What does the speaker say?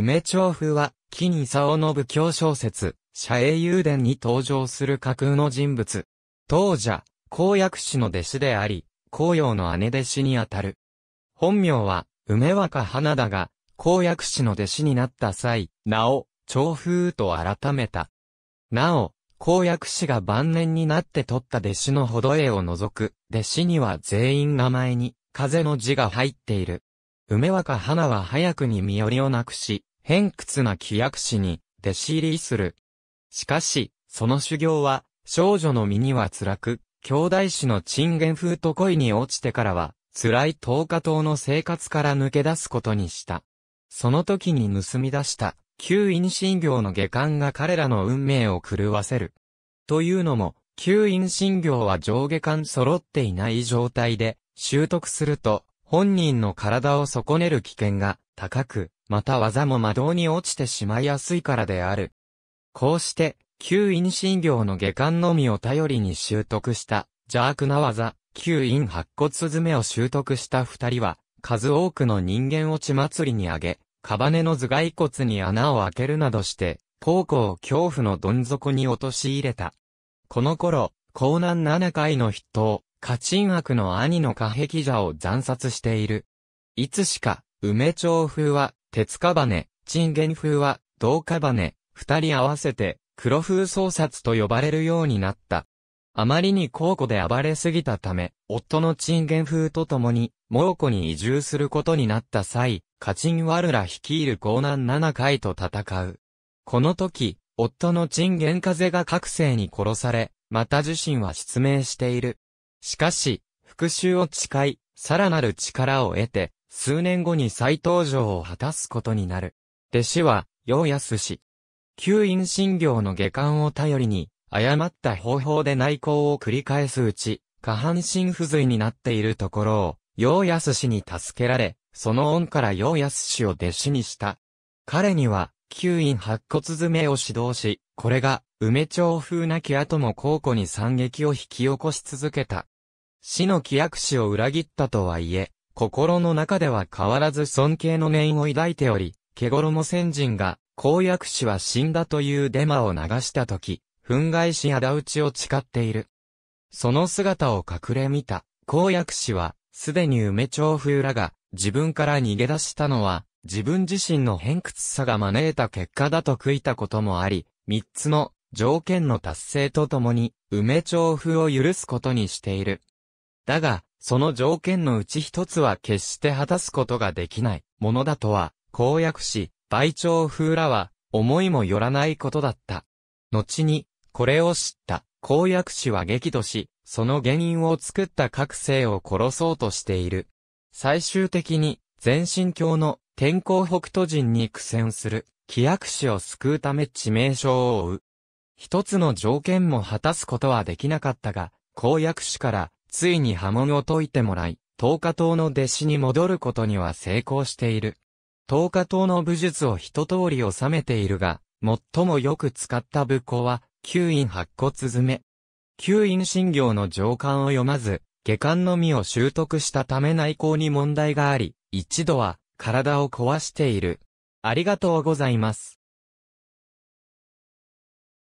梅調布は、木金をの武教小説、社英雄伝に登場する架空の人物。当者、公約師の弟子であり、公用の姉弟子にあたる。本名は、梅若花だが、公約師の弟子になった際、名を、調風と改めた。なお、公約師が晩年になって取った弟子のほど絵を除く、弟子には全員名前に、風の字が入っている。梅若花は早くに身寄りをなくし、偏屈な規約師に弟子入りする。しかし、その修行は、少女の身には辛く、兄弟子の鎮元風と恋に落ちてからは、辛い東下島の生活から抜け出すことにした。その時に盗み出した、旧陰心行の下巻が彼らの運命を狂わせる。というのも、旧陰心行は上下巻揃っていない状態で、習得すると、本人の体を損ねる危険が高く、また技も魔道に落ちてしまいやすいからである。こうして、旧陰診療の下巻のみを頼りに習得した邪悪な技、旧陰白骨爪を習得した二人は、数多くの人間落ち祭りにあげ、カバネの頭蓋骨に穴を開けるなどして、高校を恐怖のどん底に落とし入れた。この頃、江南七回の筆頭、家賃悪の兄の下壁者を斬殺している。いつしか、梅町風は、鉄かばね、チンゲン風は、銅かばね、二人合わせて、黒風創殺と呼ばれるようになった。あまりに高古で暴れすぎたため、夫のチンゲン風と共に、蒙古に移住することになった際、カチンワルラ率いる江南七回と戦う。この時、夫のチンゲン風が覚醒に殺され、また自身は失明している。しかし、復讐を誓い、さらなる力を得て、数年後に再登場を果たすことになる。弟子は、陽安氏。旧院診療の下巻を頼りに、誤った方法で内向を繰り返すうち、下半身不随になっているところを、陽安氏に助けられ、その恩から陽安氏を弟子にした。彼には、旧院白骨詰めを指導し、これが、梅町風なき後も高古に惨劇を引き起こし続けた。死の規約士を裏切ったとはいえ、心の中では変わらず尊敬の念を抱いており、ケゴロも先人が、公約士は死んだというデマを流したとき、憤慨し仇討ちを誓っている。その姿を隠れ見た、公約士は、すでに梅調風らが、自分から逃げ出したのは、自分自身の偏屈さが招いた結果だと悔いたこともあり、三つの条件の達成とともに、梅調風を許すことにしている。だが、その条件のうち一つは決して果たすことができないものだとは、公約し、倍長風らは、思いもよらないことだった。後に、これを知った、公約士は激怒し、その原因を作った各生を殺そうとしている。最終的に、全身教の天候北斗人に苦戦する、規約士を救うため致命傷を負う。一つの条件も果たすことはできなかったが、公約士からついに波紋を解いてもらい、東華島の弟子に戻ることには成功している。東華島の武術を一通り収めているが、最もよく使った武功は、吸引白骨爪。吸引信業の上巻を読まず、下巻のみを習得したため内向に問題があり、一度は体を壊している。ありがとうございます。